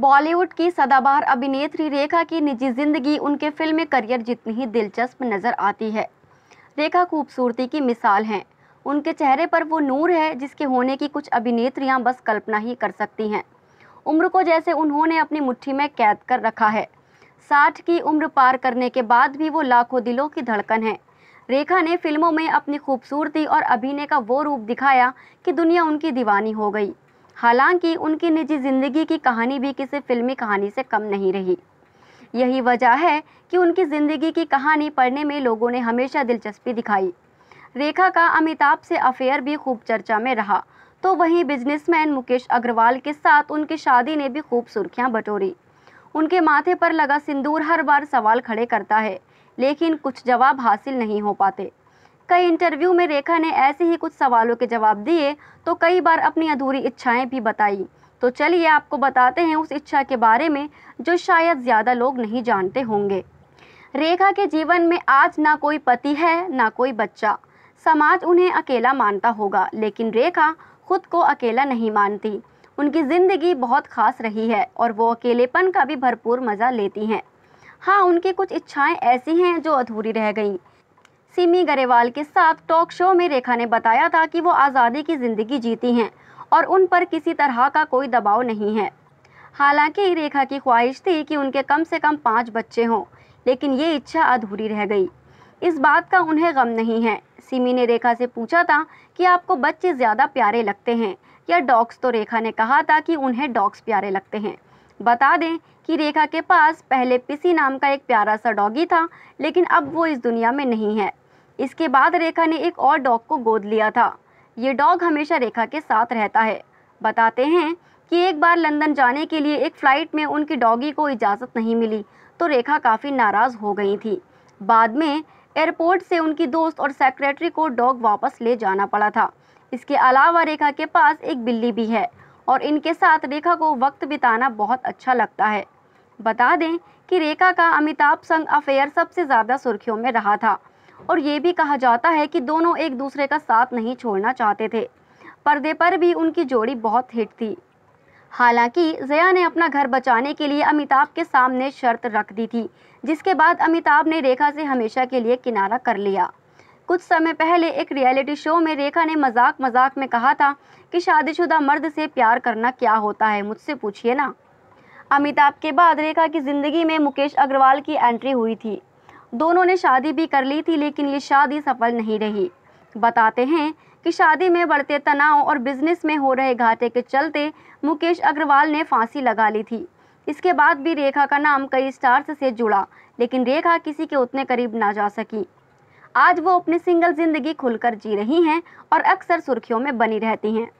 बॉलीवुड की सदाबहार अभिनेत्री रेखा की निजी जिंदगी उनके फिल्म करियर जितनी ही दिलचस्प नज़र आती है रेखा खूबसूरती की मिसाल हैं उनके चेहरे पर वो नूर है जिसके होने की कुछ अभिनेत्रियां बस कल्पना ही कर सकती हैं उम्र को जैसे उन्होंने अपनी मुट्ठी में कैद कर रखा है साठ की उम्र पार करने के बाद भी वो लाखों दिलों की धड़कन है रेखा ने फिल्मों में अपनी खूबसूरती और अभिनय का वो रूप दिखाया कि दुनिया उनकी दीवानी हो गई हालांकि उनकी निजी ज़िंदगी की कहानी भी किसी फिल्मी कहानी से कम नहीं रही यही वजह है कि उनकी ज़िंदगी की कहानी पढ़ने में लोगों ने हमेशा दिलचस्पी दिखाई रेखा का अमिताभ से अफेयर भी खूब चर्चा में रहा तो वहीं बिजनेसमैन मुकेश अग्रवाल के साथ उनकी शादी ने भी खूब सुर्खियां बटोरी उनके माथे पर लगा सिंदूर हर बार सवाल खड़े करता है लेकिन कुछ जवाब हासिल नहीं हो पाते कई इंटरव्यू में रेखा ने ऐसे ही कुछ सवालों के जवाब दिए तो कई बार अपनी अधूरी इच्छाएं भी बताई तो चलिए आपको बताते हैं उस इच्छा के बारे में जो शायद ज़्यादा लोग नहीं जानते होंगे रेखा के जीवन में आज ना कोई पति है ना कोई बच्चा समाज उन्हें अकेला मानता होगा लेकिन रेखा खुद को अकेला नहीं मानती उनकी ज़िंदगी बहुत खास रही है और वो अकेलेपन का भी भरपूर मज़ा लेती हैं हाँ उनकी कुछ इच्छाएं ऐसी हैं जो अधूरी रह गईं सिमी गरेवाल के साथ टॉक शो में रेखा ने बताया था कि वो आज़ादी की ज़िंदगी जीती हैं और उन पर किसी तरह का कोई दबाव नहीं है हालांकि रेखा की ख्वाहिश थी कि उनके कम से कम पाँच बच्चे हों लेकिन ये इच्छा अधूरी रह गई इस बात का उन्हें गम नहीं है सिमी ने रेखा से पूछा था कि आपको बच्चे ज़्यादा प्यारे लगते हैं या डॉग्स तो रेखा ने कहा था कि उन्हें डॉग्स प्यारे लगते हैं बता दें कि रेखा के पास पहले पिसी नाम का एक प्यारा सा डॉगी था लेकिन अब वो इस दुनिया में नहीं है इसके बाद रेखा ने एक और डॉग को गोद लिया था ये डॉग हमेशा रेखा के साथ रहता है बताते हैं कि एक बार लंदन जाने के लिए एक फ़्लाइट में उनकी डॉगी को इजाज़त नहीं मिली तो रेखा काफ़ी नाराज़ हो गई थी बाद में एयरपोर्ट से उनकी दोस्त और सेक्रेटरी को डॉग वापस ले जाना पड़ा था इसके अलावा रेखा के पास एक बिल्ली भी है और इनके साथ रेखा को वक्त बिताना बहुत अच्छा लगता है बता दें कि रेखा का अमिताभ संग अफेयर सबसे ज़्यादा सुर्खियों में रहा था और ये भी कहा जाता है कि दोनों एक दूसरे का साथ नहीं छोड़ना चाहते थे पर्दे पर भी उनकी जोड़ी बहुत हिट थी हालांकि जया ने अपना घर बचाने के लिए अमिताभ के सामने शर्त रख दी थी जिसके बाद अमिताभ ने रेखा से हमेशा के लिए किनारा कर लिया कुछ समय पहले एक रियलिटी शो में रेखा ने मजाक मजाक में कहा था कि शादीशुदा मर्द से प्यार करना क्या होता है मुझसे पूछिए ना अमिताभ के बाद रेखा की ज़िंदगी में मुकेश अग्रवाल की एंट्री हुई थी दोनों ने शादी भी कर ली थी लेकिन ये शादी सफल नहीं रही बताते हैं कि शादी में बढ़ते तनाव और बिजनेस में हो रहे घाटे के चलते मुकेश अग्रवाल ने फांसी लगा ली थी इसके बाद भी रेखा का नाम कई स्टार्स से जुड़ा लेकिन रेखा किसी के उतने करीब ना जा सकी आज वो अपनी सिंगल जिंदगी खुलकर जी रही हैं और अक्सर सुर्खियों में बनी रहती हैं